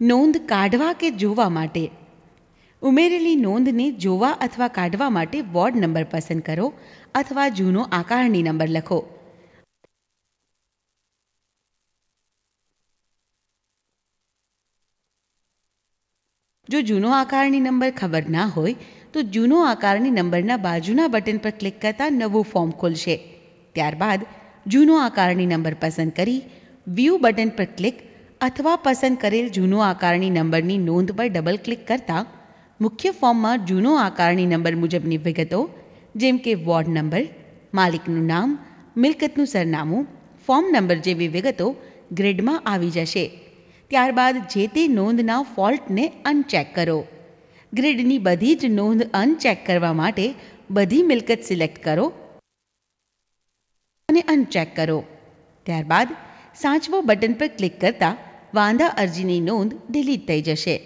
નોંધ કાઢવા કે જોવા માટે ઉમેરેલી નોંધને જોવા અથવા કાઢવા માટે વોર્ડ નંબર પસંદ કરો અથવા જૂનો આકારણી નંબર લખો જો જૂનો આકારણી નંબર ખબર ના હોય તો જૂનો આકારણી નંબરના બાજુના બટન પર ક્લિક કરતાં નવું ફોર્મ ખોલશે ત્યારબાદ જૂનો આકારણી નંબર પસંદ કરી વ્યૂ બટન પર ક્લિક અથવા પસંદ કરેલ જૂનો આકારણી નંબરની નોંધ પર ડબલ ક્લિક કરતાં મુખ્ય ફોર્મમાં જૂનો આકારણી નંબર મુજબની વિગતો જેમ કે વોર્ડ નંબર માલિકનું નામ મિલકતનું સરનામું ફોર્મ નંબર જેવી વિગતો ગ્રેડમાં આવી જશે ત્યારબાદ જે તે નોંધના ફોલ્ટને અનચેક કરો ગ્રેડની બધી જ નોંધ અનચેક કરવા માટે બધી મિલકત સિલેક્ટ કરો અને અનચેક કરો ત્યારબાદ સાચવો બટન પર ક્લિક કરતાં વાંધા અરજીની નોંધ ડિલીટ થઈ જશે